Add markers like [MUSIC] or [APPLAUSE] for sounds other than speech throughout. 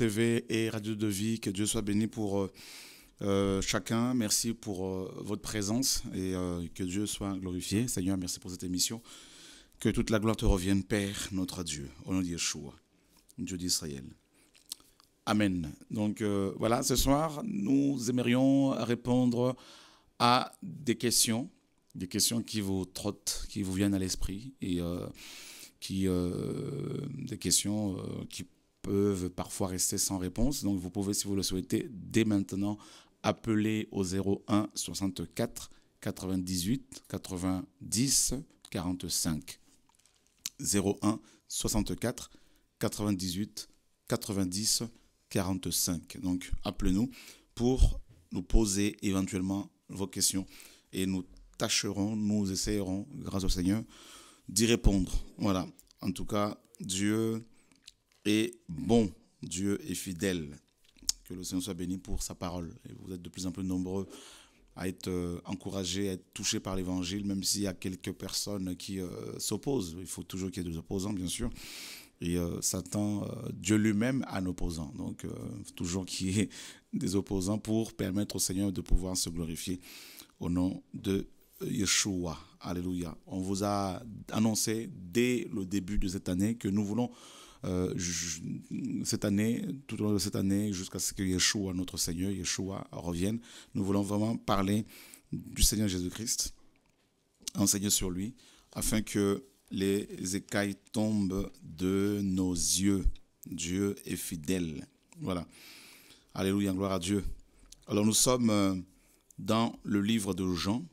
TV et Radio de Vie. Que Dieu soit béni pour euh, euh, chacun. Merci pour euh, votre présence et que Dieu soit glorifié. Seigneur, merci pour cette émission. Que toute la gloire te revienne, Père, notre Dieu, au nom de Yeshua, Dieu d'Israël. Amen. Donc voilà, ce soir, nous aimerions répondre à des questions, des questions qui vous trottent, qui vous viennent à l'esprit et qui, des questions qui peuvent parfois rester sans réponse. Donc vous pouvez, si vous le souhaitez, dès maintenant appeler au 01 64 98 90 45. 01 64 98 90 45. Donc appelez-nous pour nous poser éventuellement vos questions et nous tâcherons, nous essayerons, grâce au Seigneur, d'y répondre. Voilà. En tout cas, Dieu et bon, Dieu est fidèle. Que le Seigneur soit béni pour sa parole. Et vous êtes de plus en plus nombreux à être euh, encouragés, à être touchés par l'évangile, même s'il y a quelques personnes qui euh, s'opposent. Il faut toujours qu'il y ait des opposants, bien sûr. Et euh, Satan, Dieu lui-même, a un opposant. Donc, toujours qu'il y ait des opposants pour permettre au Seigneur de pouvoir se glorifier au nom de Yeshua. Alléluia. On vous a annoncé dès le début de cette année que nous voulons euh, cette année, tout au long de cette année, jusqu'à ce que Yeshua, notre Seigneur, Yeshua revienne, nous voulons vraiment parler du Seigneur Jésus-Christ, enseigner sur lui, afin que les écailles tombent de nos yeux. Dieu est fidèle. Voilà. Alléluia, gloire à Dieu. Alors nous sommes euh, dans le livre de Jean.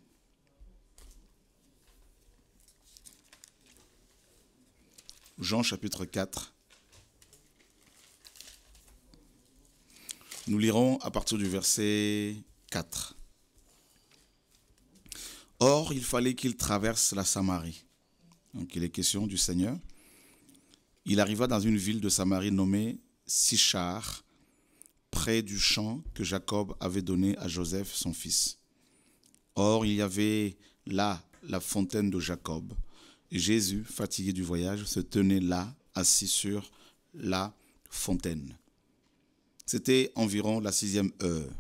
Jean chapitre 4. Nous lirons à partir du verset 4. Or, il fallait qu'il traverse la Samarie. Donc, il est question du Seigneur. Il arriva dans une ville de Samarie nommée Sichar, près du champ que Jacob avait donné à Joseph, son fils. Or, il y avait là la fontaine de Jacob. Jésus, fatigué du voyage, se tenait là, assis sur la fontaine. C'était environ la sixième heure.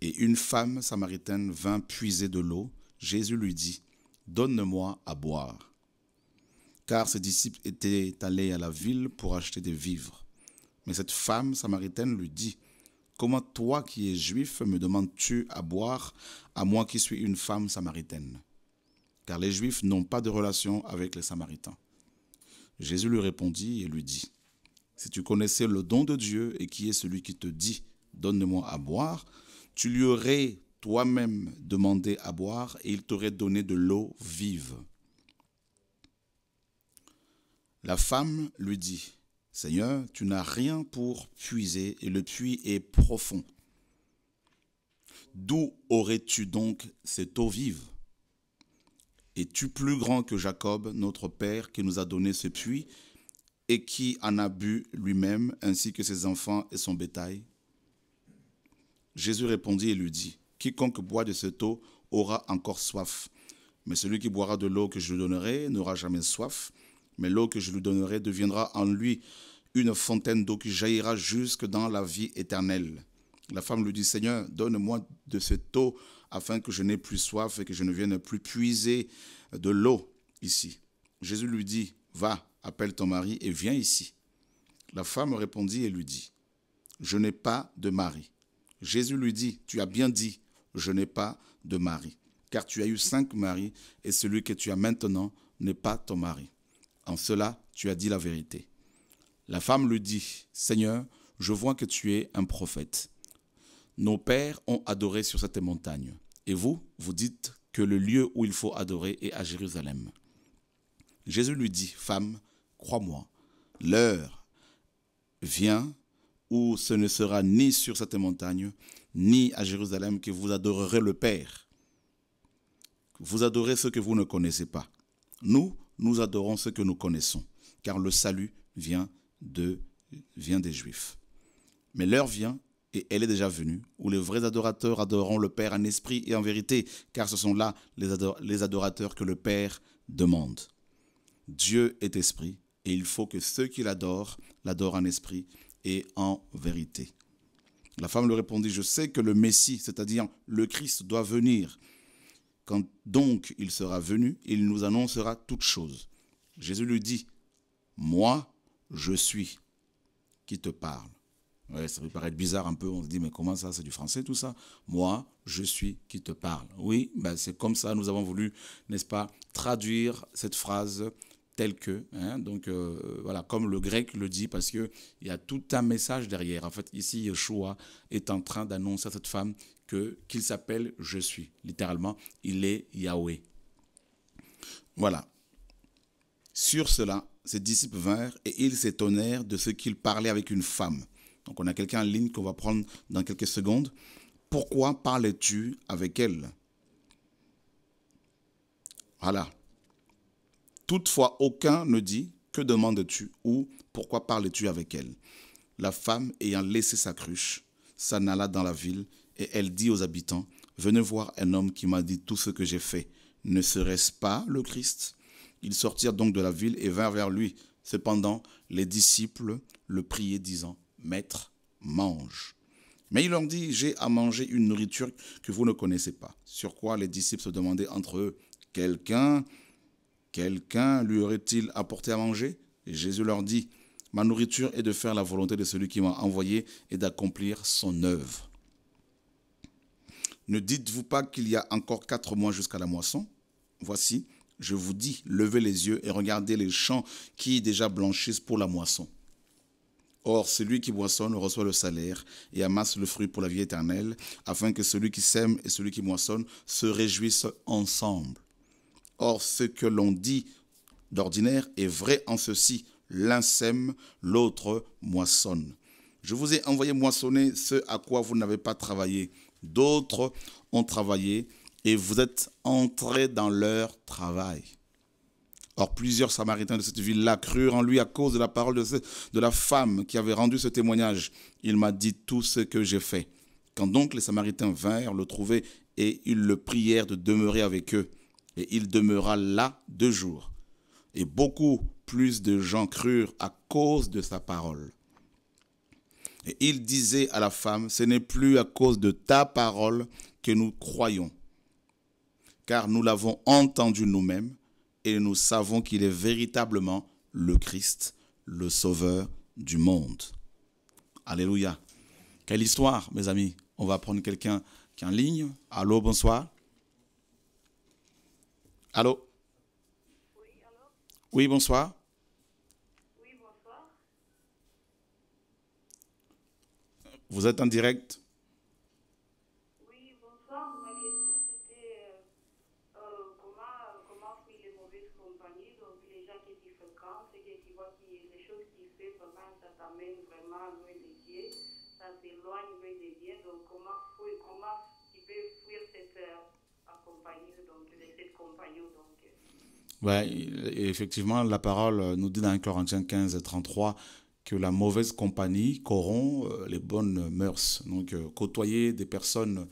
Et une femme samaritaine vint puiser de l'eau. Jésus lui dit, Donne-moi à boire. Car ses disciples étaient allés à la ville pour acheter des vivres. Mais cette femme samaritaine lui dit, Comment toi qui es juif me demandes-tu à boire à moi qui suis une femme samaritaine Car les juifs n'ont pas de relation avec les samaritains. Jésus lui répondit et lui dit, si tu connaissais le don de Dieu et qui est celui qui te dit, donne-moi à boire, tu lui aurais toi-même demandé à boire et il t'aurait donné de l'eau vive. La femme lui dit, Seigneur, tu n'as rien pour puiser et le puits est profond. D'où aurais-tu donc cette eau vive Es-tu plus grand que Jacob, notre Père, qui nous a donné ce puits et qui en a bu lui-même, ainsi que ses enfants et son bétail Jésus répondit et lui dit, Quiconque boit de cette eau aura encore soif, mais celui qui boira de l'eau que je lui donnerai n'aura jamais soif, mais l'eau que je lui donnerai deviendra en lui une fontaine d'eau qui jaillira jusque dans la vie éternelle. La femme lui dit, Seigneur, donne-moi de cette eau afin que je n'ai plus soif et que je ne vienne plus puiser de l'eau ici. Jésus lui dit, Va, appelle ton mari et viens ici. La femme répondit et lui dit, Je n'ai pas de mari. Jésus lui dit, Tu as bien dit, je n'ai pas de mari, car tu as eu cinq maris, et celui que tu as maintenant n'est pas ton mari. En cela, tu as dit la vérité. La femme lui dit, Seigneur, je vois que tu es un prophète. Nos pères ont adoré sur cette montagne, et vous, vous dites que le lieu où il faut adorer est à Jérusalem. Jésus lui dit, femme, crois-moi, l'heure vient où ce ne sera ni sur cette montagne, ni à Jérusalem que vous adorerez le Père. Vous adorez ce que vous ne connaissez pas. Nous, nous adorons ce que nous connaissons, car le salut vient, de, vient des Juifs. Mais l'heure vient, et elle est déjà venue, où les vrais adorateurs adoreront le Père en esprit et en vérité, car ce sont là les adorateurs que le Père demande. Dieu est esprit, et il faut que ceux qui l'adorent l'adorent en esprit et en vérité. La femme lui répondit, je sais que le Messie, c'est-à-dire le Christ, doit venir. Quand donc il sera venu, il nous annoncera toutes choses. Jésus lui dit, moi, je suis qui te parle. ça peut paraître bizarre un peu, on se dit, mais comment ça, c'est du français tout ça Moi, je suis qui te parle. Oui, ben c'est comme ça, nous avons voulu, n'est-ce pas, traduire cette phrase tel que. Hein. donc euh, voilà, comme le grec le dit, parce qu'il y a tout un message derrière. En fait, ici, Yeshua est en train d'annoncer à cette femme que qu'il s'appelle Je suis. Littéralement, il est Yahweh. Voilà. Sur cela, ses disciples vinrent et ils s'étonnèrent de ce qu'il parlait avec une femme. Donc on a quelqu'un en ligne qu'on va prendre dans quelques secondes. Pourquoi parlais-tu avec elle Voilà. Toutefois, aucun ne dit Que demandes-tu ou Pourquoi parles-tu avec elle La femme, ayant laissé sa cruche, s'en alla dans la ville et elle dit aux habitants Venez voir un homme qui m'a dit tout ce que j'ai fait. Ne serait-ce pas le Christ Ils sortirent donc de la ville et vinrent vers lui. Cependant, les disciples le priaient, disant Maître, mange. Mais il leur dit J'ai à manger une nourriture que vous ne connaissez pas. Sur quoi les disciples se demandaient entre eux Quelqu'un Quelqu'un lui aurait-il apporté à manger Et Jésus leur dit, Ma nourriture est de faire la volonté de celui qui m'a envoyé et d'accomplir son œuvre. Ne dites-vous pas qu'il y a encore quatre mois jusqu'à la moisson Voici, je vous dis, levez les yeux et regardez les champs qui déjà blanchissent pour la moisson. Or, celui qui moissonne reçoit le salaire et amasse le fruit pour la vie éternelle, afin que celui qui sème et celui qui moissonne se réjouissent ensemble. Or, ce que l'on dit d'ordinaire est vrai en ceci. L'un sème, l'autre moissonne. Je vous ai envoyé moissonner ce à quoi vous n'avez pas travaillé. D'autres ont travaillé et vous êtes entrés dans leur travail. Or, plusieurs Samaritains de cette ville-là crurent en lui à cause de la parole de, de la femme qui avait rendu ce témoignage. Il m'a dit tout ce que j'ai fait. Quand donc les Samaritains vinrent le trouver et ils le prièrent de demeurer avec eux et il demeura là deux jours. Et beaucoup plus de gens crurent à cause de sa parole. Et il disait à la femme, ce n'est plus à cause de ta parole que nous croyons, car nous l'avons entendu nous-mêmes et nous savons qu'il est véritablement le Christ, le Sauveur du monde. Alléluia. Quelle histoire, mes amis. On va prendre quelqu'un qui est en ligne. Allô, bonsoir. Allô Oui, allô Oui, bonsoir. Oui, bonsoir. Vous êtes en direct Ouais, effectivement, la parole euh, nous dit dans 1 Corinthiens 15 et 33 que la mauvaise compagnie corrompt euh, les bonnes mœurs. Donc, euh, côtoyer des personnes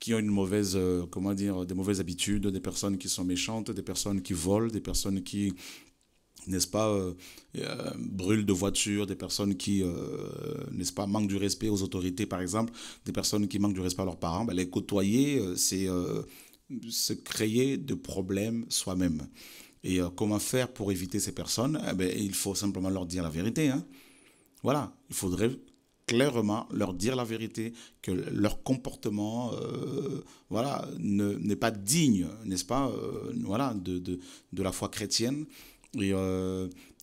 qui ont une mauvaise, comment dire, des mauvaises habitudes, des personnes qui sont méchantes, des personnes qui volent, des personnes qui, n'est-ce pas, brûlent de voitures, des personnes qui, n'est-ce pas, manquent du respect aux autorités, par exemple, des personnes qui manquent du respect à leurs parents, ben les côtoyer, c'est se créer de problèmes soi-même. Et euh, comment faire pour éviter ces personnes eh ben, Il faut simplement leur dire la vérité. Hein. Voilà, il faudrait clairement leur dire la vérité, que leur comportement euh, voilà, n'est pas digne, n'est-ce pas, euh, voilà, de, la foi chrétienne. Et,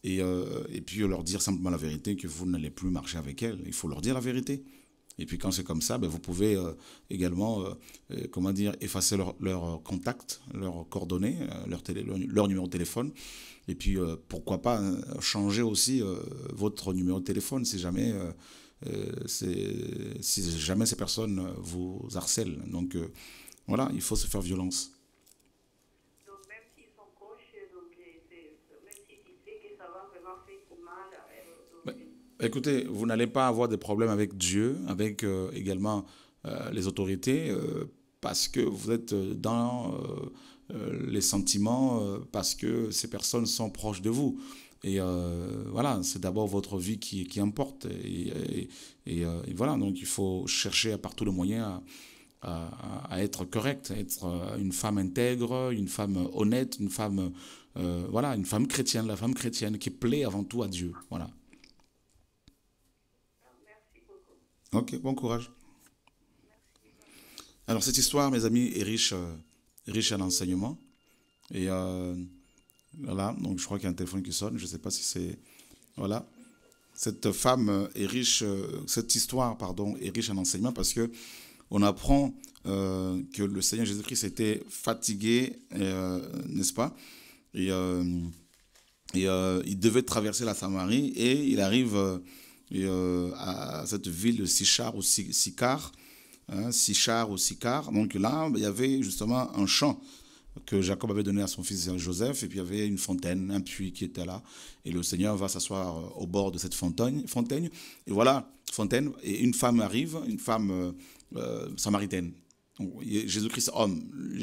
et, puis leur dire simplement la vérité, que vous n'allez plus marcher avec elle. Il faut leur dire la vérité. Et puis quand c'est comme ça, ben, vous pouvez euh, également, euh, euh, comment dire, effacer leurs leur contacts, leurs coordonnées, leur, leur, numéro de téléphone. Et puis pourquoi pas hein, changer aussi votre numéro de téléphone si jamais. si jamais ces personnes vous harcèlent. Donc voilà, il faut se faire violence. Bah, écoutez, vous n'allez pas avoir des problèmes avec Dieu, avec euh, également euh, les autorités, euh, parce que vous êtes dans les sentiments, parce que ces personnes sont proches de vous. Et voilà, c'est d'abord votre vie qui, qui importe. Et, voilà, donc il faut chercher par tous les moyens à, être correct, à être une femme intègre, une femme honnête, une femme, voilà, une femme chrétienne, la femme chrétienne qui plaît avant tout à Dieu. Voilà. Ok, bon courage. Alors cette histoire, mes amis, est riche, euh, en riche Et euh, voilà, donc je crois qu'il y a un téléphone qui sonne, je ne sais pas si c'est... Voilà. Cette femme euh, est riche, cette histoire, pardon, est riche en enseignement parce que on apprend que le Seigneur Jésus-Christ était fatigué, n'est-ce pas Et, et il devait traverser la Samarie et il arrive euh, à cette ville de Sichar ou Sicar, hein, Sichar ou Donc là, il y avait justement un champ que Jacob avait donné à son fils Joseph, et puis il y avait une fontaine, un puits qui était là, et le Seigneur va s'asseoir euh, au bord de cette fontaine, fontaine, et voilà, fontaine, et une femme arrive, une femme euh, samaritaine. Jésus-Christ, homme,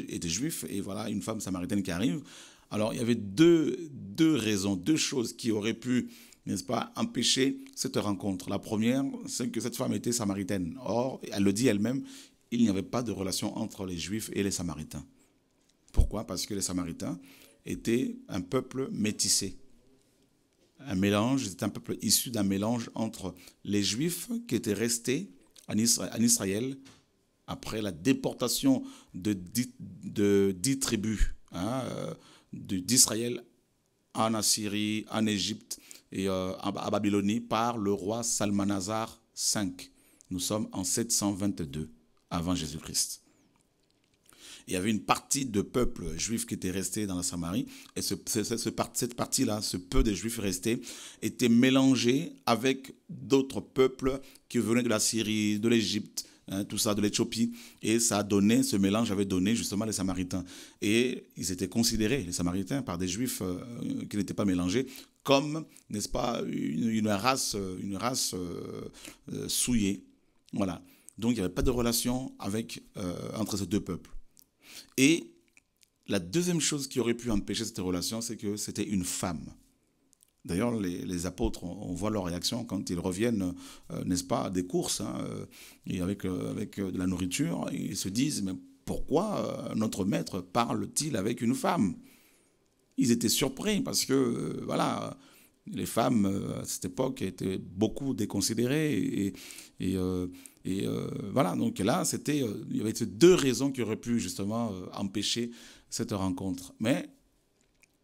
était juif, et voilà, une femme samaritaine qui arrive. Alors, il y avait deux, deux raisons, deux choses qui auraient pu n'est-ce pas, empêcher cette rencontre. La première, c'est que cette femme était samaritaine. Or, elle le dit elle-même, il n'y avait pas de relation entre les juifs et les samaritains. Pourquoi Parce que les samaritains étaient un peuple métissé. Un mélange, c'était un peuple issu d'un mélange entre les juifs qui étaient restés en Israël après la déportation de dix, tribus hein, euh, d'Israël en Assyrie, en Égypte, et, euh, à Babylonie par le roi Salmanazar V. Nous sommes en 722 avant Jésus-Christ. Il y avait une partie de peuple juif qui était resté dans la Samarie, et ce, cette partie-là, ce peu de juifs restés, était mélangé avec d'autres peuples qui venaient de la Syrie, de l'Égypte, hein, tout ça, de l'Éthiopie. Et ça a donné, ce mélange avait donné justement les Samaritains. Et ils étaient considérés, les Samaritains, par des Juifs euh, qui n'étaient pas mélangés, comme, n'est-ce pas, une, race, une race euh, euh, euh, souillée. Voilà. Donc il n'y avait pas de relation entre ces deux peuples. Et la deuxième chose qui aurait pu empêcher cette relation, c'est que c'était une femme. D'ailleurs, les, apôtres, on, voit leur réaction quand ils reviennent, n'est-ce pas, des courses, hein, et avec, avec de la nourriture, ils se disent, mais pourquoi notre maître parle-t-il avec une femme ils étaient surpris parce que, euh, voilà, les femmes euh, à cette époque étaient beaucoup déconsidérées et, euh, voilà donc là c'était il y avait deux raisons qui auraient pu justement empêcher cette rencontre mais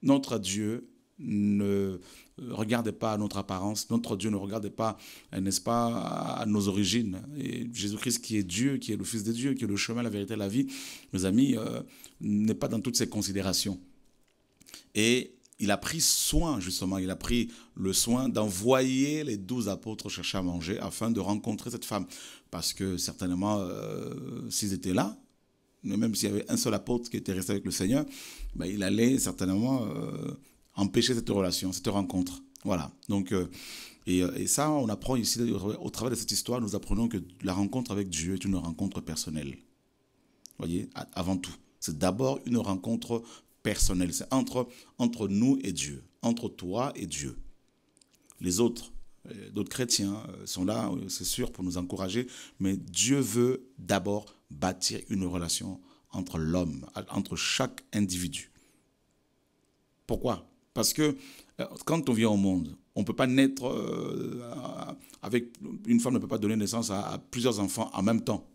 notre Dieu ne regardait pas notre apparence, notre Dieu ne regardait pas, n'est-ce pas, à nos origines. Et Jésus-Christ qui est Dieu, qui est le Fils de Dieu, qui est le chemin, la vérité, la vie, mes amis, n'est pas dans toutes ces considérations. Et il a pris soin, justement, il a pris le soin d'envoyer les douze apôtres chercher à manger afin de rencontrer cette femme. Parce que certainement, euh, s'ils étaient là, même s'il y avait un seul apôtre qui était resté avec le Seigneur, ben, il allait certainement euh, empêcher cette relation, cette rencontre. Voilà. Donc, euh, et, et, ça, on apprend ici, au travers de cette histoire, nous apprenons que la rencontre avec Dieu est une rencontre personnelle. Vous voyez, avant tout. C'est d'abord une rencontre personnel. C'est entre, entre nous et Dieu, entre toi et Dieu. Les autres, euh, d'autres chrétiens euh, sont là, euh, c'est sûr, pour nous encourager, mais Dieu veut d'abord bâtir une relation entre l'homme, entre chaque individu. Pourquoi Parce que quand on vient au monde, on ne peut pas naître avec... Une femme ne peut pas donner naissance à, plusieurs enfants en même temps.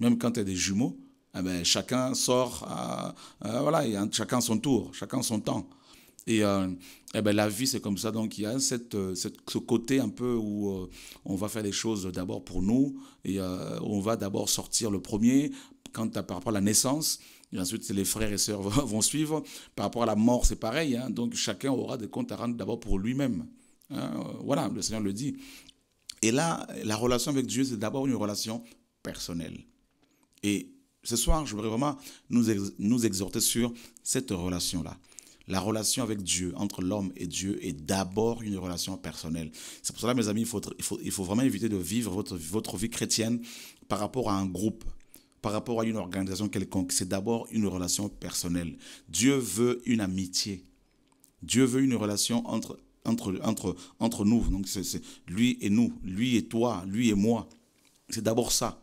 Même quand tu as des jumeaux, eh ben, chacun sort, à, euh, voilà, a chacun son tour, chacun son temps. Et euh, eh ben, la vie, c'est comme ça. Donc, il y a cette, euh, ce côté un peu où on va faire les choses d'abord pour nous, et on va d'abord sortir le premier, par rapport à la naissance, et ensuite les frères et sœurs [LAUGHS] vont suivre. Par rapport à la mort, c'est pareil. Hein. donc, chacun aura des comptes à rendre d'abord pour lui-même. Hein. voilà, le Seigneur le dit. Et là, la relation avec Dieu, c'est d'abord une relation personnelle. Et ce soir, je voudrais vraiment nous, nous exhorter sur cette relation-là. La relation avec Dieu, entre l'homme et Dieu, est d'abord une relation personnelle. C'est pour cela, mes amis, il faut, il faut, il faut vraiment éviter de vivre votre, votre vie chrétienne par rapport à un groupe, par rapport à une organisation quelconque. C'est d'abord une relation personnelle. Dieu veut une amitié. Dieu veut une relation entre, entre, entre, entre nous. Donc, c'est lui et nous, lui et toi, lui et moi. C'est d'abord ça.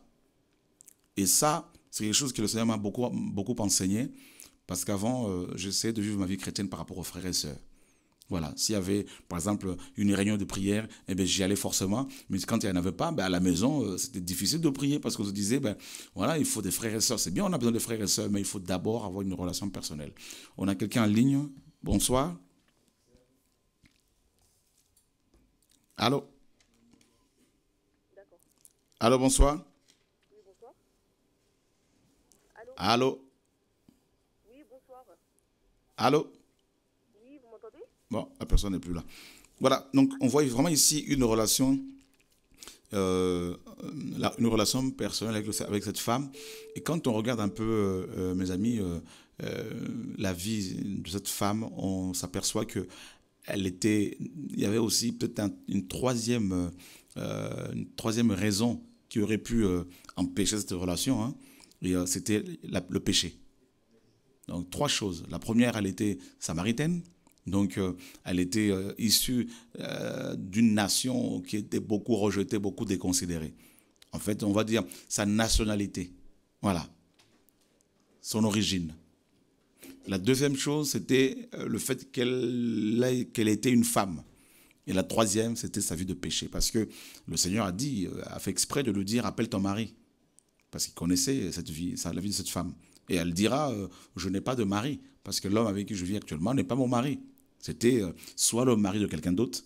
Et ça, c'est quelque chose que le Seigneur m'a beaucoup, beaucoup enseigné, parce qu'avant, j'essaie euh, j'essayais de vivre ma vie chrétienne par rapport aux frères et sœurs. Voilà, s'il y avait, par exemple, une réunion de prière, eh ben, j'y allais forcément. Mais quand il n'y en avait pas, ben, à la maison, euh, c'était difficile de prier parce qu'on se disait, ben, voilà, il faut des frères et sœurs. C'est bien, on a besoin de frères et sœurs, mais il faut d'abord avoir une relation personnelle. On a quelqu'un en ligne. Bonsoir. Allô Allô, bonsoir. Allô Oui, bonsoir. Allô Oui, vous m'entendez Bon, la personne n'est plus là. Voilà, donc on voit vraiment ici une relation euh, une relation personnelle avec, avec, cette femme. Et quand on regarde un peu, euh, euh, mes amis, la vie de cette femme, on s'aperçoit que elle était, il y avait aussi peut-être une troisième, une troisième raison qui aurait pu empêcher cette relation. Hein. Euh, c'était le péché. Donc trois choses. La première, elle était samaritaine. Donc euh, elle était euh, issue d'une nation qui était beaucoup rejetée, beaucoup déconsidérée. En fait, on va dire sa nationalité. Voilà. Son origine. La deuxième chose, c'était le fait qu'elle qu'elle était une femme. Et la troisième, c'était sa vie de péché. Parce que le Seigneur a dit, a fait exprès de lui dire, appelle ton mari parce qu'il connaissait cette vie, la vie de cette femme. Et elle dira, euh, je n'ai pas de mari, parce que l'homme avec qui je vis actuellement n'est pas mon mari. C'était euh, soit le mari de quelqu'un d'autre,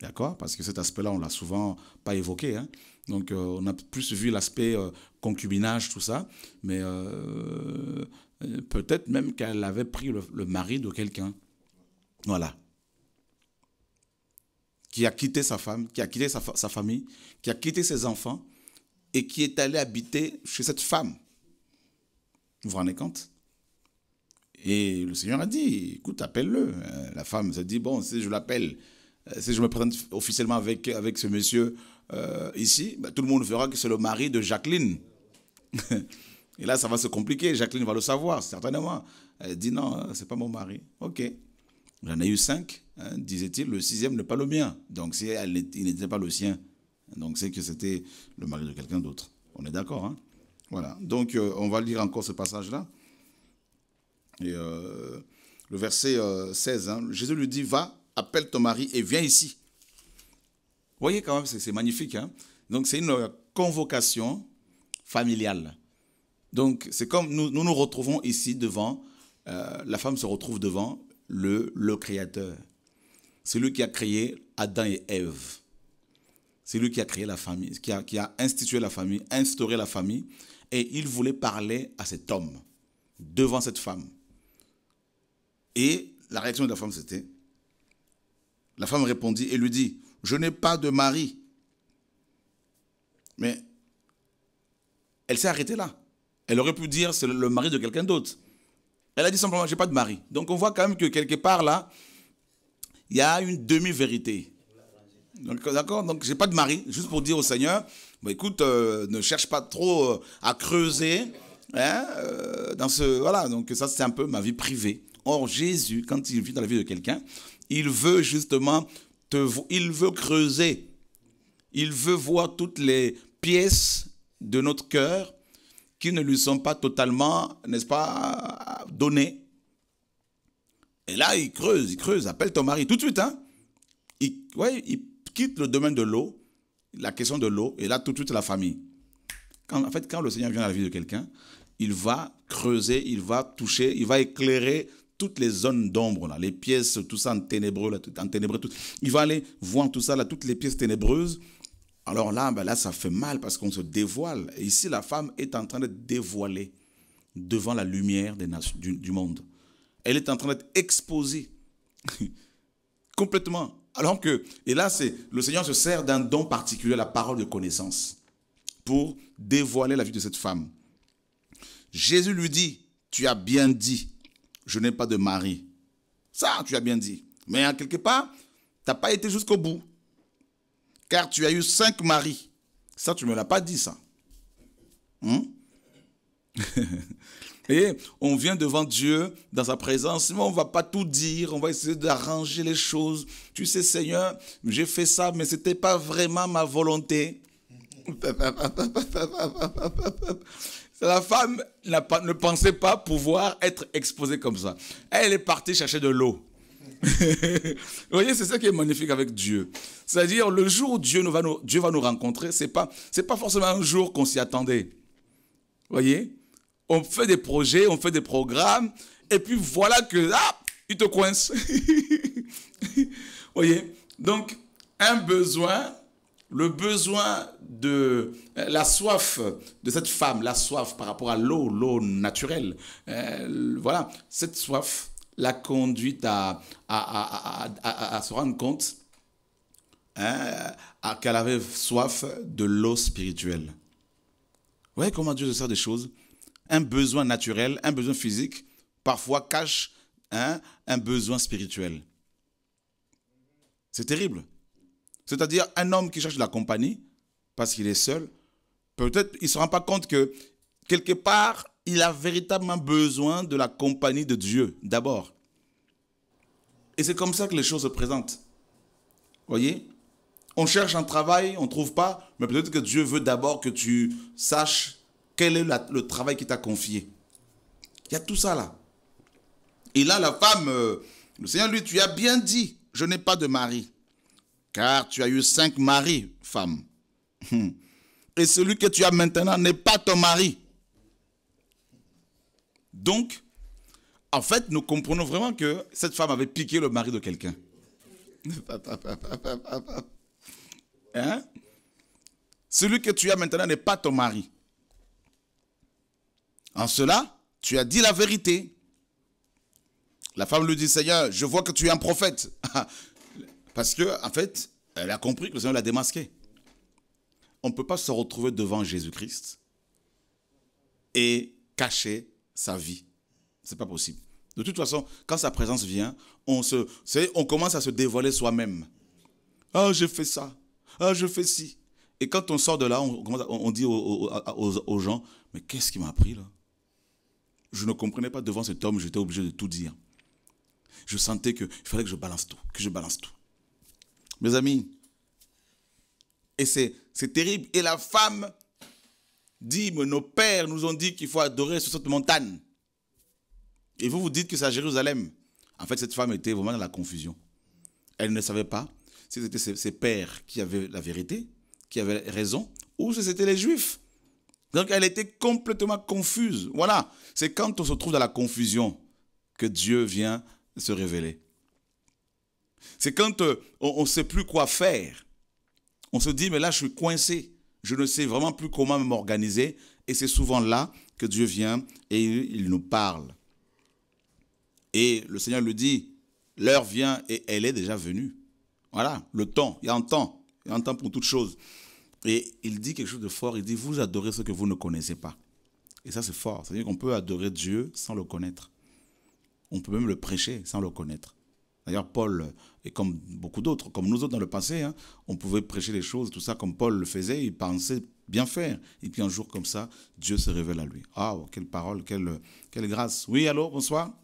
d'accord Parce que cet aspect-là, on l'a souvent pas évoqué. Hein. Donc, euh, on a plus vu l'aspect concubinage, tout ça, mais peut-être même qu'elle avait pris le, mari de quelqu'un. Voilà, qui a quitté sa femme, qui a quitté sa, famille, qui a quitté ses enfants et qui est allé habiter chez cette femme. Vous vous rendez compte Et le Seigneur a dit, écoute, appelle-le. Euh, la femme s'est dit, bon, si je l'appelle, euh, si je me présente officiellement avec, avec ce monsieur euh, ici, bah, tout le monde verra que c'est le mari de Jacqueline. [LAUGHS] et là, ça va se compliquer. Jacqueline va le savoir, certainement. Elle dit, non, c'est pas mon mari. Ok. J'en ai eu cinq, hein, disait-il. Le sixième n'est pas le mien. Donc, elle, il n'était pas le sien, donc c'est que c'était le mari de quelqu'un d'autre. On est d'accord, hein Voilà. Donc euh, on va lire encore ce passage-là. Et euh, le verset 16, euh, hein. Jésus lui dit, va, appelle ton mari et viens ici. Vous voyez quand même, c'est magnifique. Hein? Donc c'est une convocation familiale. Donc c'est comme nous, nous, retrouvons ici devant, la femme se retrouve devant le, le Créateur, celui qui a créé Adam et Ève. C'est lui qui a créé la famille, qui a, institué la famille, instauré la famille. Et il voulait parler à cet homme, devant cette femme. Et la réaction de la femme, c'était... La femme répondit et lui dit, je n'ai pas de mari. Mais elle s'est arrêtée là. Elle aurait pu dire, c'est le mari de quelqu'un d'autre. Elle a dit simplement, j'ai pas de mari. Donc on voit quand même que quelque part là, il y a une demi-vérité. D'accord Donc, j'ai pas de mari, juste pour dire au Seigneur, bah, écoute, euh, ne cherche pas trop euh, à creuser. Hein, euh, dans ce, voilà, donc ça, c'est un peu ma vie privée. Or, Jésus, quand il vit dans la vie de quelqu'un, il veut justement te, il veut creuser. Il veut voir toutes les pièces de notre cœur qui ne lui sont pas totalement, n'est-ce pas, données. Et là, il creuse, il creuse, appelle ton mari tout de suite, hein. Il, ouais, il quitte le domaine de l'eau, la question de l'eau, et là, tout de suite, la famille. Quand, en fait, quand le Seigneur vient à la vie de quelqu'un, il va creuser, il va toucher, il va éclairer toutes les zones d'ombre, les pièces, tout ça en ténébreux, en ténébreux, tout. Il va aller voir tout ça, là, toutes les pièces ténébreuses. Alors là, ben là, ça fait mal parce qu'on se dévoile. Et ici, la femme est en train d'être dévoilée devant la lumière des du monde. Elle est en train d'être exposée [LAUGHS] complètement. Alors que, et là, c'est le Seigneur se sert d'un don particulier, la parole de connaissance, pour dévoiler la vie de cette femme. Jésus lui dit, tu as bien dit, je n'ai pas de mari. Ça, tu as bien dit. Mais en quelque part, tu n'as pas été jusqu'au bout. Car tu as eu cinq maris. Ça, tu ne me l'as pas dit, ça. Hum? [LAUGHS] Et on vient devant Dieu dans sa présence, mais on va pas tout dire, on va essayer d'arranger les choses. Tu sais, Seigneur, j'ai fait ça, mais c'était pas vraiment ma volonté. [LAUGHS] La femme ne pensait pas pouvoir être exposée comme ça. Elle est partie chercher de l'eau. [LAUGHS] Vous voyez, c'est ça qui est magnifique avec Dieu. C'est-à-dire, le jour où Dieu, nous va, nous, Dieu va nous rencontrer, ce n'est pas, pas forcément un jour qu'on s'y attendait. Vous voyez on fait des projets, on fait des programmes, et puis voilà que, ah, il te coince. [LAUGHS] voyez Donc, un besoin, le besoin de euh, la soif de cette femme, la soif par rapport à l'eau, l'eau naturelle, euh, voilà, cette soif l'a conduite à, à, se rendre compte hein, qu'elle avait soif de l'eau spirituelle. Vous voyez comment Dieu se sert des choses un besoin naturel, un besoin physique, parfois cache hein, un besoin spirituel. C'est terrible. C'est-à-dire un homme qui cherche la compagnie parce qu'il est seul, peut-être il ne se rend pas compte que quelque part, il a véritablement besoin de la compagnie de Dieu d'abord. Et c'est comme ça que les choses se présentent. Voyez On cherche un travail, on ne trouve pas, mais peut-être que Dieu veut d'abord que tu saches quel est le travail qui t'a confié Il y a tout ça là. Et là, la femme, euh, le Seigneur lui, tu as bien dit, je n'ai pas de mari. Car tu as eu cinq maris, femme. [LAUGHS] Et celui que tu as maintenant n'est pas ton mari. Donc, en fait, nous comprenons vraiment que cette femme avait piqué le mari de quelqu'un. [LAUGHS] Hein? Celui que tu as maintenant n'est pas ton mari. En cela, tu as dit la vérité. La femme lui dit, Seigneur, je vois que tu es un prophète. [LAUGHS] Parce que, en fait, elle a compris que le Seigneur l'a démasqué. On ne peut pas se retrouver devant Jésus-Christ et cacher sa vie. C'est pas possible. De toute façon, quand sa présence vient, on, se, on commence à se dévoiler soi-même. Ah, j'ai fait ça. Ah, je fais ci. Et quand on sort de là, on, dit aux, aux gens, mais qu'est-ce qui m'a pris là je ne comprenais pas devant cet homme, j'étais obligé de tout dire. Je sentais qu'il fallait que je balance tout, que je balance tout. Mes amis, et c'est terrible. Et la femme dit, mais nos pères nous ont dit qu'il faut adorer sur cette montagne. Et vous vous dites que c'est à Jérusalem. En fait, cette femme était vraiment dans la confusion. Elle ne savait pas si c'était ses, ses pères qui avaient la vérité, qui avaient raison, ou si c'était les Juifs donc elle était complètement confuse. Voilà, c'est quand on se trouve dans la confusion que Dieu vient se révéler. C'est quand euh, on ne sait plus quoi faire. On se dit, mais là, je suis coincé. Je ne sais vraiment plus comment m'organiser. Et c'est souvent là que Dieu vient et il nous parle. Et le Seigneur lui dit, l'heure vient et elle est déjà venue. Voilà, le temps, il y a un temps, il y a un temps pour toutes choses. Et il dit quelque chose de fort, il dit, vous adorez ce que vous ne connaissez pas. Et ça, c'est fort. C'est-à-dire qu'on peut adorer Dieu sans le connaître. On peut même le prêcher sans le connaître. D'ailleurs, Paul, et comme beaucoup d'autres, comme nous autres dans le passé, hein, on pouvait prêcher les choses, tout ça, comme Paul le faisait, il pensait bien faire. Et puis un jour comme ça, Dieu se révèle à lui. Ah, oh, quelle parole, quelle, quelle grâce. Oui, allô, bonsoir.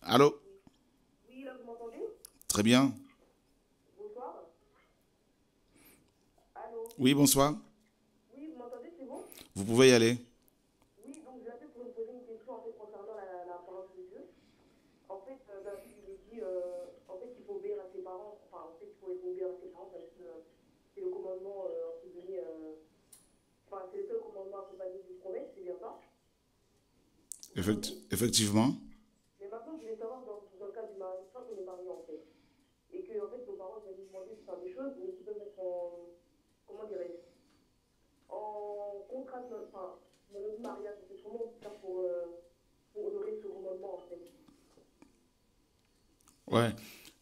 Allô Oui, là, vous m'entendez Très bien. Oui, bonsoir. Oui, vous m'entendez, c'est bon Vous pouvez y aller. Oui, donc j'ai appelé pour vous poser une question concernant la, la parole de Dieu. En fait, euh, ben, il dit, qu'il euh, en fait, faut obéir à ses parents. Enfin, en fait, il faut obéir à ses parents parce que c'est le commandement, euh, enfin, c'est le seul commandement accompagné du promesse, c'est bien ça Effectivement. Mais maintenant, je voulais savoir, dans, le cas du mariage, quand on est marié, en fait, et que, en fait, nos parents ont dit demander de faire des choses, en mariage, c'est pour, euh, pour honorer ce Ouais.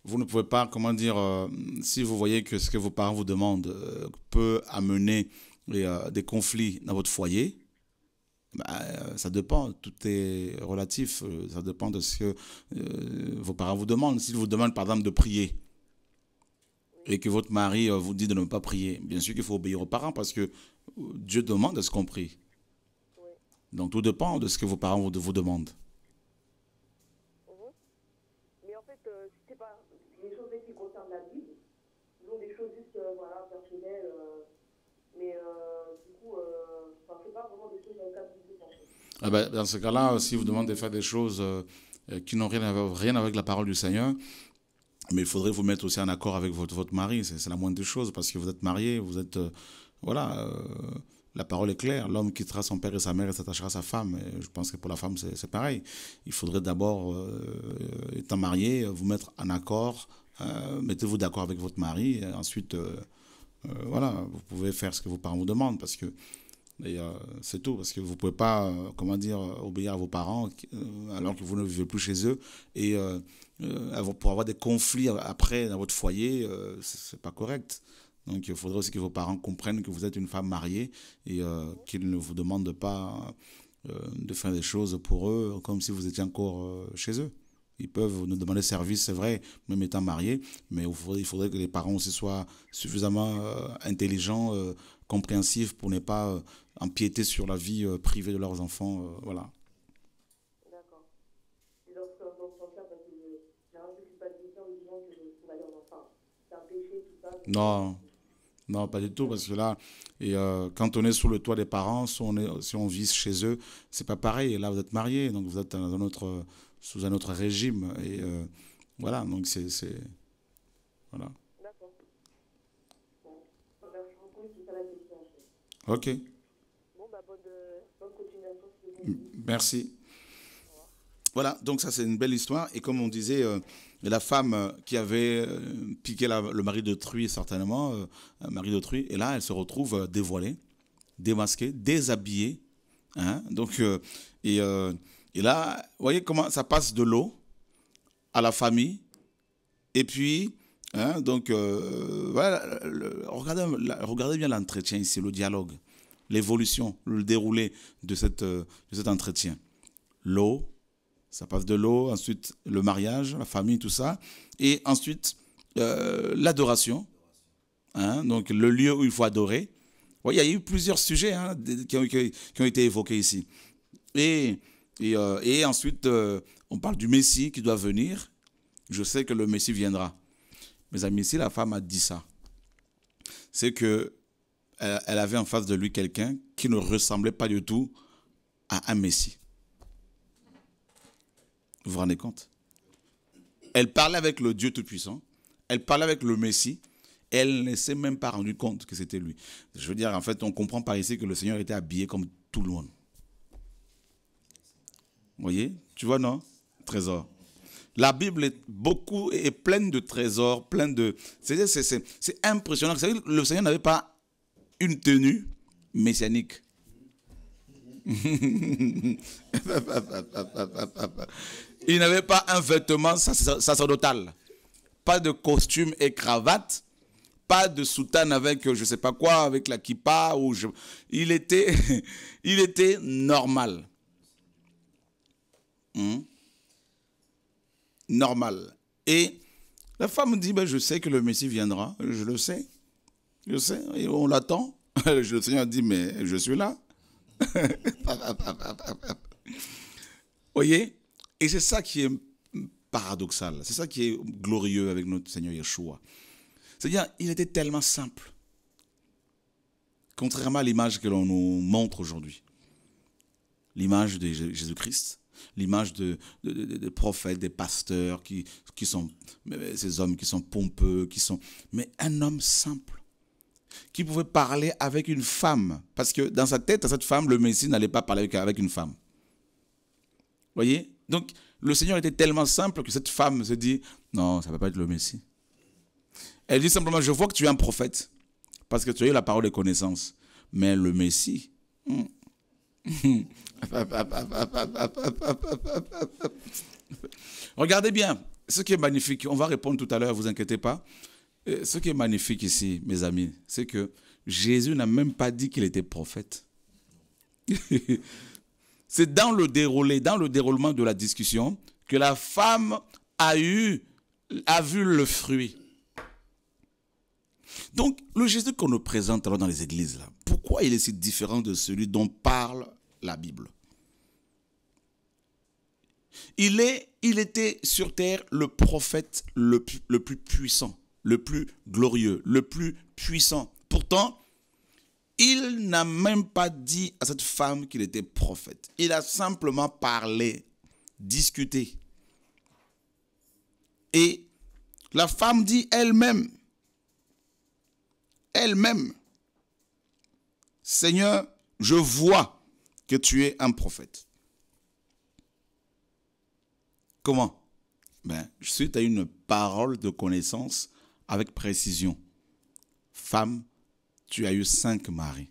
Vous ne pouvez pas, comment dire, euh, si vous voyez que ce que vos parents vous demandent euh, peut amener des conflits dans votre foyer, bah, ça dépend, tout est relatif, ça dépend de ce que vos parents vous demandent. S'ils vous demandent par exemple de prier et que votre mari vous dit de ne pas prier, bien sûr qu'il faut obéir aux parents parce que Dieu demande à ce qu'on prie. Donc tout dépend de ce que vos parents vous, demandent. Mhm. Mais en fait, euh, pas choses qui la des choses juste euh, euh, mais du coup, pas vraiment des choses dans le ah ben, dans ce cas-là, si vous demandez de faire des choses qui n'ont rien, rien avec la parole du Seigneur, mais il faudrait vous mettre aussi en accord avec votre, votre mari, c'est la moindre des choses, parce que vous êtes marié, vous êtes voilà, euh, la parole est claire. L'homme quittera son père et sa mère et s'attachera à sa femme. je pense que pour la femme, c'est pareil. Il faudrait d'abord, euh, étant marié, euh, vous mettre en accord, mettez-vous d'accord avec votre mari. Et ensuite, voilà, vous pouvez faire ce que vos parents vous demandent parce que c'est tout, parce que vous ne pouvez pas, comment dire, obéir à vos parents alors que vous ne vivez plus chez eux. Et pour avoir des conflits après dans votre foyer, ce n'est pas correct. Donc il faudrait aussi que vos parents comprennent que vous êtes une femme mariée et euh, qu'ils ne vous demandent pas euh, de faire des choses pour eux comme si vous étiez encore euh, chez eux. Ils peuvent nous demander service, c'est vrai, même étant mariés, mais il faudrait, que les parents aussi soient suffisamment intelligents, compréhensifs pour ne pas empiéter sur la vie privée de leurs enfants. voilà. Non. Non, pas du tout, parce que là, et, euh, quand on est sous le toit des parents, si on, est, si on vit chez eux, c'est pas pareil. Et là, vous êtes marié, donc vous êtes dans autre, sous un autre régime. Et euh, voilà, donc c'est. Voilà. D'accord. Merci beaucoup, Ok. Bon, bonne, continuation. Merci. Voilà, donc ça, c'est une belle histoire. Et comme on disait. Euh, et la femme euh, qui avait euh, piqué le mari d'autrui, certainement, euh, mari d'autrui, et là, elle se retrouve dévoilée, démasquée, déshabillée. Hein. Donc, et, là, vous voyez comment ça passe de l'eau à la famille. Et puis, hein, donc, voilà, regardez, bien l'entretien ici, le dialogue, l'évolution, le déroulé de, cette, de cet entretien. L'eau ça passe de l'eau, ensuite le mariage, la famille, tout ça. Et ensuite, euh, l'adoration, hein, donc le lieu où il faut adorer. il y a eu plusieurs sujets hein, qui, ont, été évoqués ici. Et, euh, ensuite, euh, on parle du Messie qui doit venir. Je sais que le Messie viendra. Mes amis, si la femme a dit ça, c'est que elle avait en face de lui quelqu'un qui ne ressemblait pas du tout à un Messie. Vous vous rendez compte Elle parlait avec le Dieu Tout-Puissant, elle parlait avec le Messie, elle ne s'est même pas rendue compte que c'était lui. Je veux dire, en fait, on comprend par ici que le Seigneur était habillé comme tout le monde. Vous voyez Tu vois, non Trésor. La Bible est beaucoup et pleine de trésors, pleine de. C'est impressionnant. le Seigneur n'avait pas une tenue messianique. [LAUGHS] Il n'avait pas un vêtement sacerdotal, pas de costume et cravate, pas de soutane avec euh, je ne sais pas quoi, avec la kippa. Ou [LAUGHS] il, était, normal. Hmm? Normal. Et la femme dit, ben, je sais que le Messie viendra, je le sais. Je sais, on l'attend. [LAUGHS] Le Seigneur dit, mais je suis là. [LAUGHS] Voyez et c'est ça qui est paradoxal, c'est ça qui est glorieux avec notre Seigneur Yeshua. C'est-à-dire, il était tellement simple, contrairement à l'image que l'on nous montre aujourd'hui. L'image de Jésus-Christ, l'image de, de, prophètes, des pasteurs, qui, qui sont ces hommes qui sont pompeux, qui sont... Mais un homme simple, qui pouvait parler avec une femme, parce que dans sa tête, à cette femme, le Messie n'allait pas parler avec une femme. Vous Voyez donc, le Seigneur était tellement simple que cette femme se dit, non, ça ne va pas être le Messie. Elle dit simplement, je vois que tu es un prophète, parce que tu as eu la parole de connaissance. Mais le Messie... Hmm. [LAUGHS] Regardez bien, ce qui est magnifique, on va répondre tout à l'heure, vous inquiétez pas. Euh, ce qui est magnifique ici, mes amis, c'est que Jésus n'a même pas dit qu'il était prophète. [LAUGHS] C'est dans le déroulé, dans le déroulement de la discussion, que la femme a eu, a vu le fruit. Donc, le Jésus qu'on nous présente dans les églises, là, pourquoi il est si différent de celui dont parle la Bible il, est, il était sur terre le prophète le plus puissant, le plus glorieux, le plus puissant. Pourtant, il n'a même pas dit à cette femme qu'il était prophète. Il a simplement parlé, discuté. Et la femme dit elle-même, elle-même, Seigneur, je vois que tu es un prophète. Comment ben, Suite à une parole de connaissance avec précision. Femme, tu as eu cinq maris.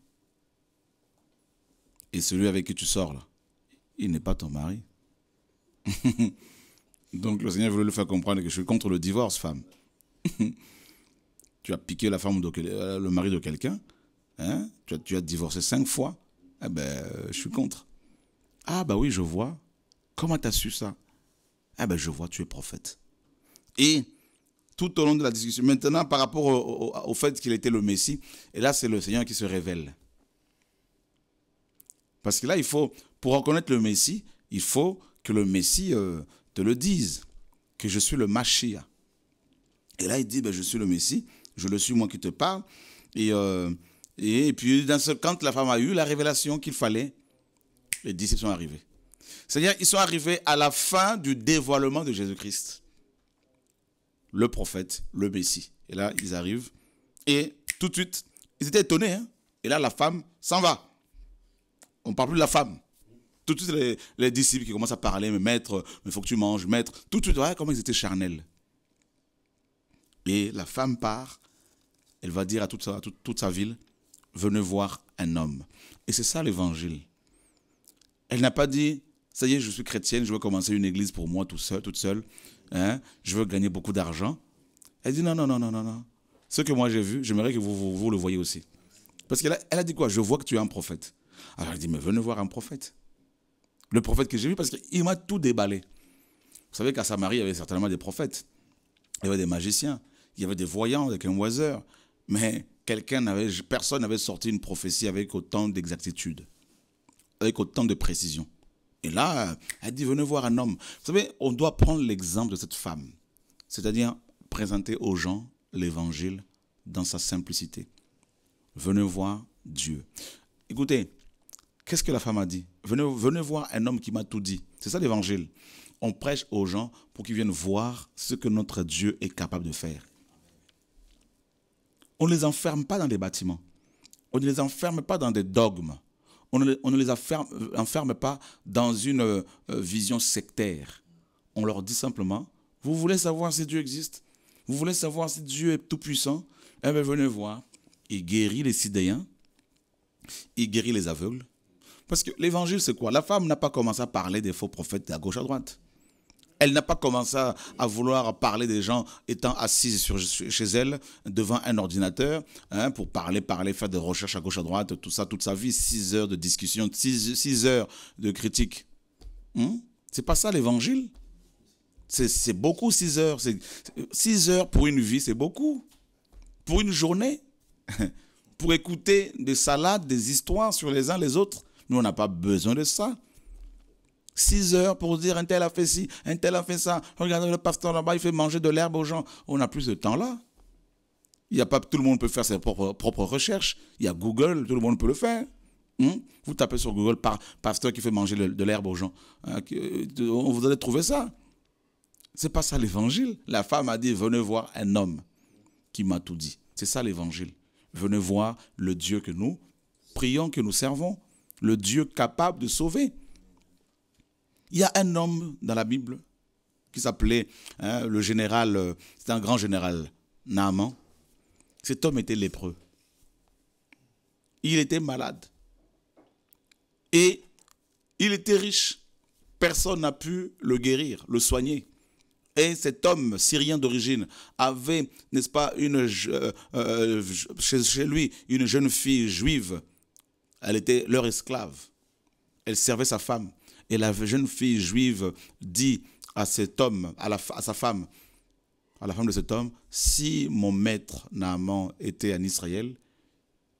Et celui avec qui tu sors là, il n'est pas ton mari. [LAUGHS] Donc le Seigneur voulait lui faire comprendre que je suis contre le divorce, femme. [LAUGHS] tu as piqué la femme de euh, le mari de quelqu'un, hein? tu, as, divorcé cinq fois. Eh ben, euh, je suis contre. Ah ben oui, je vois. Comment t'as su ça Eh ben, je vois, tu es prophète. Et tout au long de la discussion. Maintenant, par rapport au, fait qu'il était le Messie, et là, c'est le Seigneur qui se révèle. Parce que là, il faut, pour reconnaître le Messie, il faut que le Messie euh, te le dise, que je suis le Machia. Et là, il dit, ben, je suis le Messie, je le suis, moi qui te parle. Euh, et, et, puis, dans ce, quand la femme a eu la révélation qu'il fallait, les disciples sont arrivés. C'est-à-dire, ils sont arrivés à la fin du dévoilement de Jésus-Christ le prophète, le Messie. Et là, ils arrivent et tout de suite, ils étaient étonnés. Hein. et là, la femme s'en va. On ne parle plus de la femme. Tout de suite, les, disciples qui commencent à parler, mais maître, il faut que tu manges, maître. Tout de suite, ouais, comment ils étaient charnels. Et la femme part, elle va dire à toute sa, sa ville, venez voir un homme. Et c'est ça l'évangile. Elle n'a pas dit, ça y est, je suis chrétienne, je vais commencer une église pour moi tout seul, toute seule. Hein, je veux gagner beaucoup d'argent. Elle dit non, non, non, non, non, non. Ce que moi j'ai vu, j'aimerais que vous, vous, le voyez aussi. Parce qu'elle a, elle a dit quoi Je vois que tu es un prophète. Alors elle dit, mais venez voir un prophète. Le prophète que j'ai vu, parce qu'il m'a tout déballé. Vous savez qu'à Samarie, il y avait certainement des prophètes. Il y avait des magiciens. Il y avait des voyants, avec un oiseur. Mais quelqu'un n'avait, personne n'avait sorti une prophétie avec autant d'exactitude, avec autant de précision. Et là, elle dit, venez voir un homme. Vous savez, on doit prendre l'exemple de cette femme, c'est-à-dire présenter aux gens l'évangile dans sa simplicité. Venez voir Dieu. Écoutez, qu'est-ce que la femme a dit venez, venez voir un homme qui m'a tout dit. C'est ça l'évangile. On prêche aux gens pour qu'ils viennent voir ce que notre Dieu est capable de faire. On ne les enferme pas dans des bâtiments. On ne les enferme pas dans des dogmes. On ne, les enferme, enferme, pas dans une euh, vision sectaire. On leur dit simplement, vous voulez savoir si Dieu existe Vous voulez savoir si Dieu est tout-puissant Eh bien, venez voir. Il guérit les Sidéens. Il guérit les aveugles. Parce que l'évangile, c'est quoi La femme n'a pas commencé à parler des faux prophètes à gauche à droite. Elle n'a pas commencé à vouloir parler des gens étant assise chez elle devant un ordinateur hein, pour parler, parler, faire des recherches à gauche, à droite, tout ça, toute sa vie. Six heures de discussion, six, heures de critique. Hein? C'est pas ça l'évangile. C'est beaucoup six heures. Six heures pour une vie, c'est beaucoup. Pour une journée. [LAUGHS] pour écouter des salades, des histoires sur les uns les autres. Nous, on n'a pas besoin de ça. 6 heures pour dire un tel a fait ci, un tel a fait ça. Regardez le pasteur là-bas, il fait manger de l'herbe aux gens. On a plus de temps là. Il y a pas, tout le monde peut faire ses propres, recherches. Il y a Google, tout le monde peut le faire. Hmm? Vous tapez sur Google pasteur qui fait manger de l'herbe aux gens. Euh, euh, on vous allez trouver ça. C'est pas ça l'évangile. La femme a dit venez voir un homme qui m'a tout dit. C'est ça l'évangile. Venez voir le Dieu que nous prions, que nous servons, le Dieu capable de sauver. Il y a un homme dans la Bible qui s'appelait hein, le général, euh, C'est un grand général, Naaman. Cet homme était lépreux. Il était malade. Et il était riche. Personne n'a pu le guérir, le soigner. Et cet homme syrien d'origine avait, n'est-ce pas, une, euh, euh, chez lui, une jeune fille juive. Elle était leur esclave. Elle servait sa femme. Et la jeune fille juive dit à cet homme, à, sa femme, à la femme de cet homme, si mon maître Naaman était en Israël,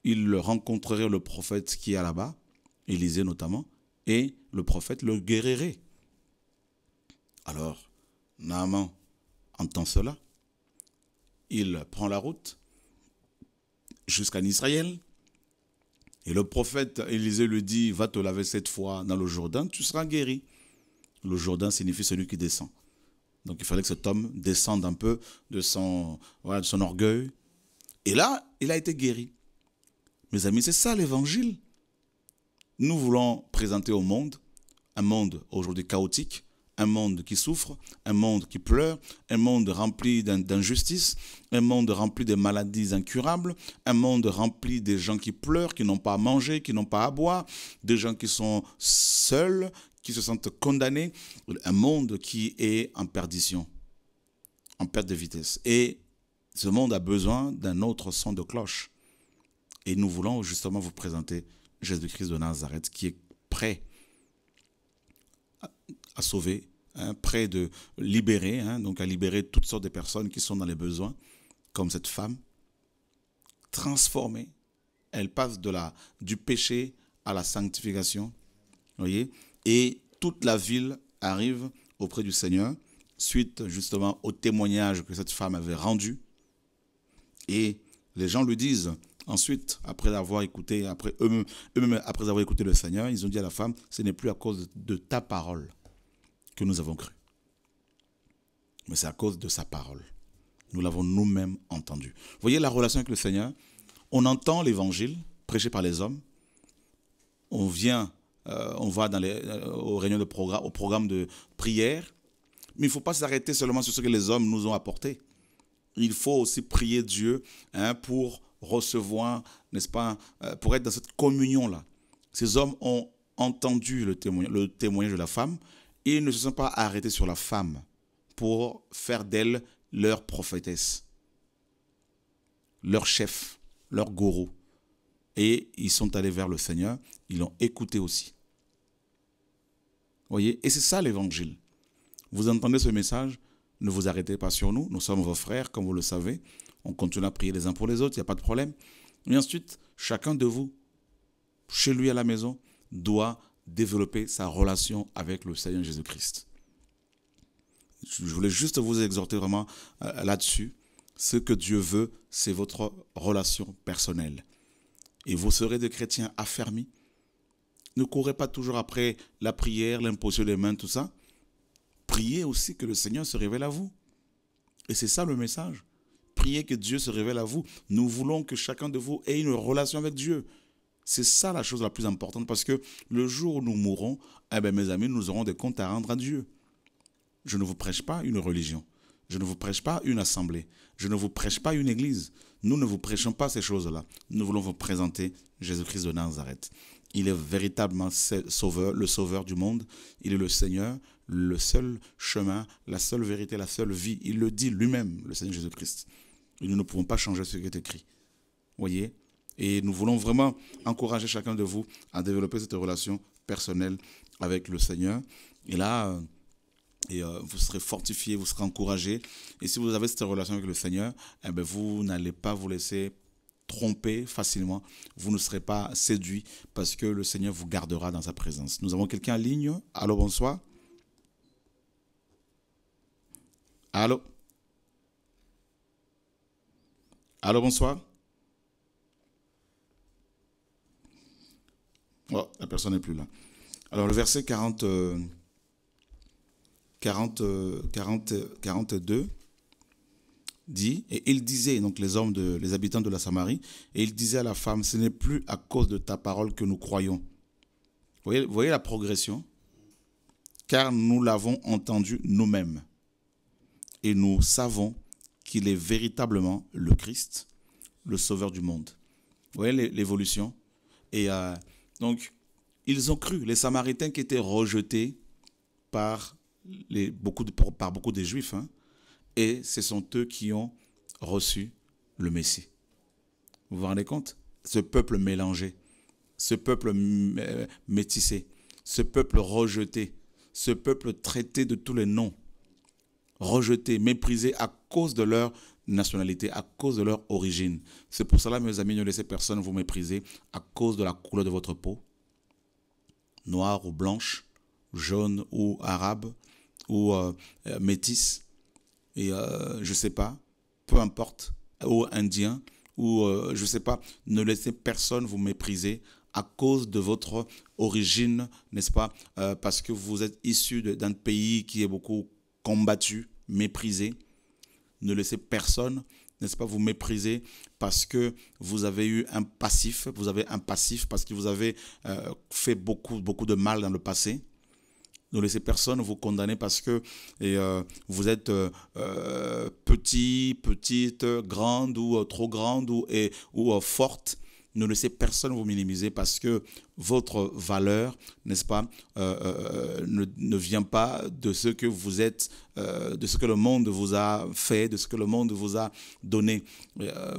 il rencontrerait le prophète qui est là-bas, Élisée notamment, et le prophète le guérirait. Alors, Naaman entend cela, il prend la route jusqu'en Israël, et le prophète Élisée lui dit, va te laver cette fois dans le Jourdain, tu seras guéri. Le Jourdain signifie celui qui descend. Donc il fallait que cet homme descende un peu de son, de son orgueil. Et là, il a été guéri. Mes amis, c'est ça l'évangile. Nous voulons présenter au monde un monde aujourd'hui chaotique, un monde qui souffre, un monde qui pleure, un monde rempli d'injustice, un monde rempli de maladies incurables, un monde rempli de gens qui pleurent, qui n'ont pas à manger, qui n'ont pas à boire, des gens qui sont seuls, qui se sentent condamnés, un monde qui est en perdition, en perte de vitesse. Et ce monde a besoin d'un autre son de cloche. Et nous voulons justement vous présenter Jésus-Christ de Nazareth qui est prêt à sauver Hein, près de libérer, hein, donc à libérer toutes sortes de personnes qui sont dans les besoins, comme cette femme, transformée. Elle passe de la, du péché à la sanctification, voyez, et toute la ville arrive auprès du Seigneur, suite justement au témoignage que cette femme avait rendu. Et les gens lui disent, ensuite, après avoir écouté, après eux-mêmes, après avoir écouté le Seigneur, ils ont dit à la femme, ce n'est plus à cause de ta parole que nous avons cru. Mais c'est à cause de sa parole. Nous l'avons nous-mêmes entendu. voyez la relation avec le Seigneur On entend l'évangile prêché par les hommes. On vient, euh, on va dans les, euh, réunions de programme, au programme de prière. Mais il ne faut pas s'arrêter seulement sur ce que les hommes nous ont apporté. Il faut aussi prier Dieu hein, pour recevoir, n'est-ce pas, euh, pour être dans cette communion-là. Ces hommes ont entendu le témoignage, le témoignage de la femme, ils ne se sont pas arrêtés sur la femme pour faire d'elle leur prophétesse, leur chef, leur gourou. Et ils sont allés vers le Seigneur, ils l'ont écouté aussi. Voyez, et c'est ça l'évangile. Vous entendez ce message, ne vous arrêtez pas sur nous, nous sommes vos frères, comme vous le savez. On continue à prier les uns pour les autres, il n'y a pas de problème. Et ensuite, chacun de vous, chez lui à la maison, doit développer sa relation avec le Seigneur Jésus-Christ. Je voulais juste vous exhorter vraiment euh, là-dessus. Ce que Dieu veut, c'est votre relation personnelle. Et vous serez des chrétiens affermis. Ne courez pas toujours après la prière, l'imposition des mains, tout ça. Priez aussi que le Seigneur se révèle à vous. Et c'est ça le message. Priez que Dieu se révèle à vous. Nous voulons que chacun de vous ait une relation avec Dieu. C'est ça la chose la plus importante parce que le jour où nous mourrons, eh bien, mes amis, nous aurons des comptes à rendre à Dieu. Je ne vous prêche pas une religion. Je ne vous prêche pas une assemblée. Je ne vous prêche pas une église. Nous ne vous prêchons pas ces choses-là. Nous voulons vous présenter Jésus-Christ de Nazareth. Il est véritablement sauveur, le sauveur du monde. Il est le Seigneur, le seul chemin, la seule vérité, la seule vie. Il le dit lui-même, le Seigneur Jésus-Christ. nous ne pouvons pas changer ce qui est écrit. Voyez, et nous voulons vraiment encourager chacun de vous à développer cette relation personnelle avec le Seigneur. Et là, euh, euh, vous serez fortifié, vous serez encouragé. Et si vous avez cette relation avec le Seigneur, eh ben, vous n'allez pas vous laisser tromper facilement. Vous ne serez pas séduit parce que le Seigneur vous gardera dans sa présence. Nous avons quelqu'un en ligne. Allô, bonsoir. Allô. Allô, bonsoir. Oh, la personne n'est plus là. Alors le verset 40, 40, 40, 42 dit, et il disait, donc les hommes, de, les habitants de la Samarie, et il disait à la femme, ce n'est plus à cause de ta parole que nous croyons. Vous voyez, la progression Car nous l'avons entendu nous-mêmes. Et nous savons qu'il est véritablement le Christ, le Sauveur du monde. Vous voyez l'évolution Et euh, donc, ils ont cru, les Samaritains qui étaient rejetés par, beaucoup, de, par beaucoup Juifs, hein, et ce sont eux qui ont reçu le Messie. Vous vous rendez compte Ce peuple mélangé, ce peuple euh, métissé, ce peuple rejeté, ce peuple traité de tous les noms, rejeté, méprisé à cause de leur nationalité, à cause de leur origine. C'est pour cela, mes amis, ne laissez personne vous mépriser à cause de la couleur de votre peau, noire ou blanche, jaune ou arabe, ou euh, euh, métisse, et euh, je sais pas, peu importe, ou indien, ou je sais pas, ne laissez personne vous mépriser à cause de votre origine, n'est-ce pas, parce que vous êtes issu d'un pays qui est beaucoup combattu, méprisé, ne laissez personne, n'est-ce pas, vous mépriser parce que vous avez eu un passif, vous avez un passif parce que vous avez euh, fait beaucoup, beaucoup de mal dans le passé. Ne laissez personne vous condamner parce que euh, vous êtes petite, euh, petit, petite, grande ou trop grande ou, et, ou forte ne laissez personne vous minimiser parce que votre valeur, n'est-ce pas, euh, euh, euh, ne, vient pas de ce que vous êtes, de ce que le monde vous a fait, de ce que le monde vous a donné.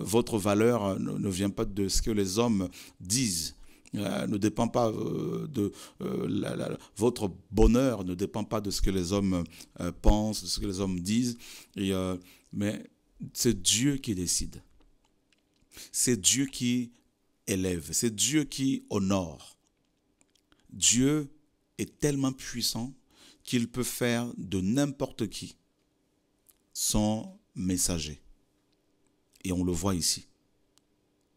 votre valeur ne, vient pas de ce que les hommes disent. ne dépend pas de votre bonheur ne dépend pas de ce que les hommes pensent, de ce que les hommes disent, mais c'est Dieu qui décide. C'est Dieu qui c'est Dieu qui honore. Dieu est tellement puissant qu'il peut faire de n'importe qui son messager. Et on le voit ici.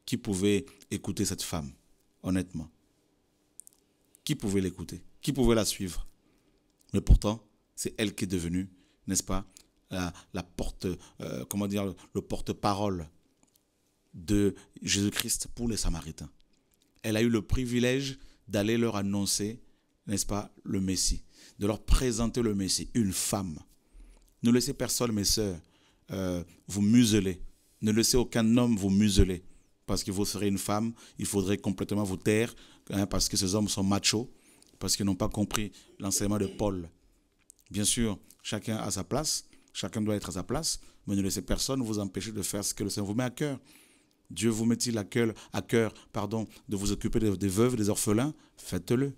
Qui pouvait écouter cette femme, honnêtement Qui pouvait l'écouter Qui pouvait la suivre Mais pourtant, c'est elle qui est devenue, n'est-ce pas, la, porte, euh, comment dire, le porte-parole de Jésus-Christ pour les Samaritains. Elle a eu le privilège d'aller leur annoncer, n'est-ce pas, le Messie, de leur présenter le Messie, une femme. Ne laissez personne, mes sœurs, euh, vous museler. Ne laissez aucun homme vous museler. Parce que vous serez une femme, il faudrait complètement vous taire, hein, parce que ces hommes sont machos, parce qu'ils n'ont pas compris l'enseignement de Paul. Bien sûr, chacun a sa place, chacun doit être à sa place, mais ne laissez personne vous empêcher de faire ce que le Seigneur vous met à cœur. Dieu vous met-il à cœur, à cœur pardon, de vous occuper des, veuves, des orphelins Faites-le.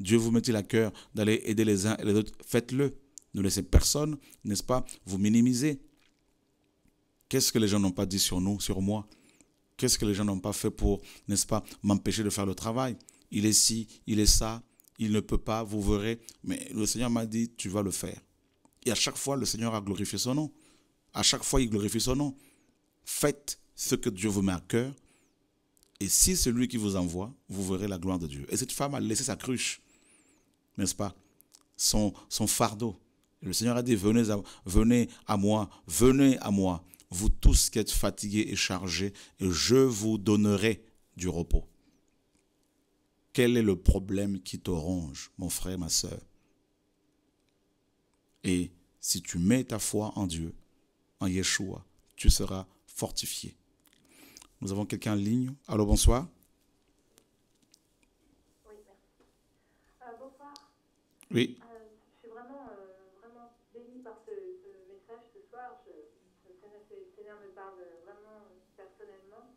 Dieu vous met-il à cœur d'aller aider les uns et les autres Faites-le. Ne laissez personne, n'est-ce pas, vous minimiser. Qu'est-ce que les gens n'ont pas dit sur nous, sur moi Qu'est-ce que les gens n'ont pas fait pour, n'est-ce pas, m'empêcher de faire le travail Il est ci, il est ça, il ne peut pas, vous verrez. Mais le Seigneur m'a dit, tu vas le faire. Et à chaque fois, le Seigneur a glorifié son nom. À chaque fois, il glorifie son nom. Faites ce que Dieu vous met à cœur. Et si celui qui vous envoie, vous verrez la gloire de Dieu. Et cette femme a laissé sa cruche, n'est-ce pas son, fardeau. le Seigneur a dit, venez à, venez à moi, venez à moi, vous tous qui êtes fatigués et chargés, et je vous donnerai du repos. Quel est le problème qui te ronge, mon frère, ma soeur Et si tu mets ta foi en Dieu, en Yeshua, tu seras fortifié. Nous avons quelqu'un en ligne. Allô, bonsoir. Oui, merci. Euh, bonsoir. Oui. Euh, je suis vraiment, euh, vraiment bénie par ce, message ce soir. Je, le Seigneur me parle vraiment personnellement.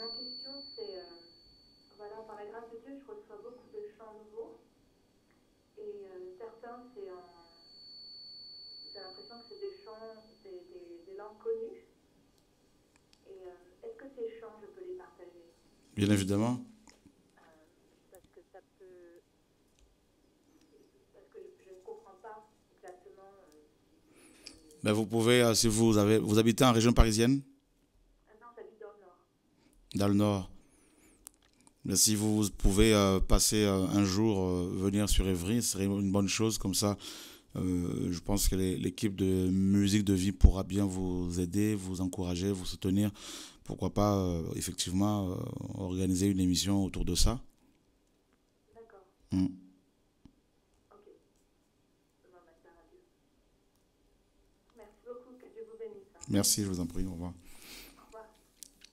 ma question, c'est voilà, par la grâce de Dieu, je reçois beaucoup de chants nouveaux. Et certains, c'est en. J'ai l'impression que c'est des chants, des langues connues ces chants, je peux les partager Bien évidemment. Euh, parce que ça peut. Parce que je, ne comprends pas exactement. Euh, ben, vous pouvez, euh, si vous, avez, vous habitez en région parisienne Non, j'habite dans le Nord. Dans le Nord. Ben, si vous pouvez passer un jour, venir sur Évry, ce serait une bonne chose comme ça. Euh, je pense que l'équipe de musique de vie pourra bien vous aider, vous encourager, vous soutenir. Pourquoi pas, euh, effectivement, euh, organiser une émission autour de ça. D'accord. Hmm. Merci beaucoup, que vous bénisse. Hein. Merci, je vous en prie, au revoir. Au revoir.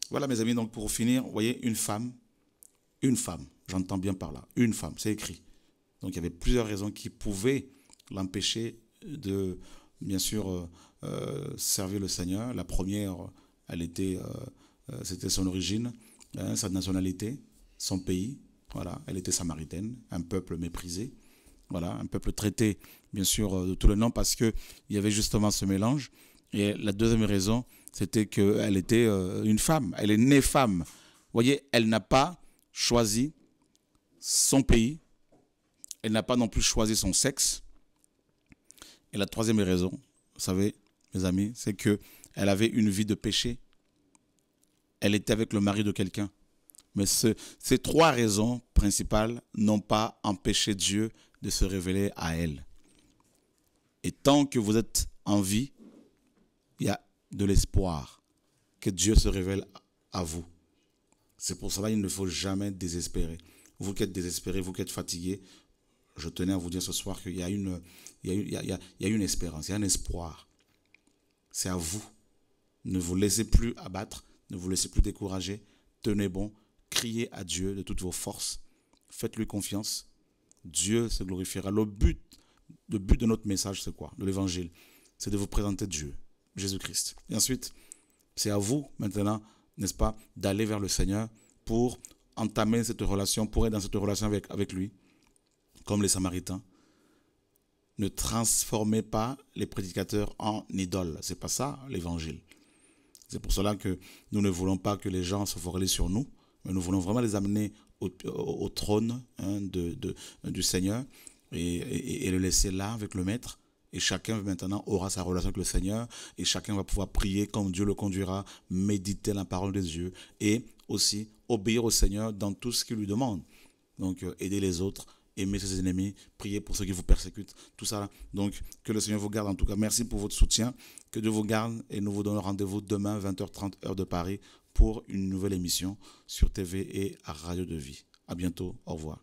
Voilà mes amis, donc pour finir, vous voyez, une femme, une femme, j'entends bien par là, une femme, c'est écrit. Donc il y avait plusieurs raisons qui pouvaient l'empêcher de, bien sûr, euh, euh, servir le Seigneur. La première, elle était, euh, c'était son origine, hein, sa nationalité, son pays. Voilà, elle était samaritaine, un peuple méprisé. Voilà, un peuple traité, bien sûr, de tout le nom parce que il y avait justement ce mélange. Et la deuxième raison, c'était qu'elle était une femme. Elle est née femme. Vous voyez, elle n'a pas choisi son pays. Elle n'a pas non plus choisi son sexe. Et la troisième raison, vous savez, mes amis, c'est que elle avait une vie de péché. Elle était avec le mari de quelqu'un. Mais ces trois raisons principales n'ont pas empêché Dieu de se révéler à elle. Et tant que vous êtes en vie, il y a de l'espoir que Dieu se révèle à vous. C'est pour cela qu'il ne faut jamais désespérer. Vous qui êtes désespéré, vous qui êtes fatigué, je tenais à vous dire ce soir qu'il y a une, il y a, espérance, il y a un espoir. C'est à vous. Ne vous laissez plus abattre, ne vous laissez plus décourager. Tenez bon, criez à Dieu de toutes vos forces. Faites-lui confiance. Dieu se glorifiera. Le but, but de notre message, c'est quoi De l'évangile, c'est de vous présenter Dieu, Jésus-Christ. Et ensuite, c'est à vous maintenant, n'est-ce pas, d'aller vers le Seigneur pour entamer cette relation, pour être dans cette relation avec, avec lui comme les Samaritains, ne transformez pas les prédicateurs en idoles. C'est pas ça l'évangile. C'est pour cela que nous ne voulons pas que les gens se focalisent sur nous, mais nous voulons vraiment les amener au, trône hein, du Seigneur et, le laisser là avec le Maître. Et chacun maintenant aura sa relation avec le Seigneur et chacun va pouvoir prier comme Dieu le conduira, méditer la parole des yeux et aussi obéir au Seigneur dans tout ce qu'il lui demande. Donc euh, aider les autres aimer ses ennemis, prier pour ceux qui vous persécutent, tout ça. Donc, que le Seigneur vous garde. En tout cas, merci pour votre soutien. Que Dieu vous garde et nous vous donnons rendez-vous demain, 20h30, heure de Paris, pour une nouvelle émission sur TV et à Radio de Vie. À bientôt. Au revoir.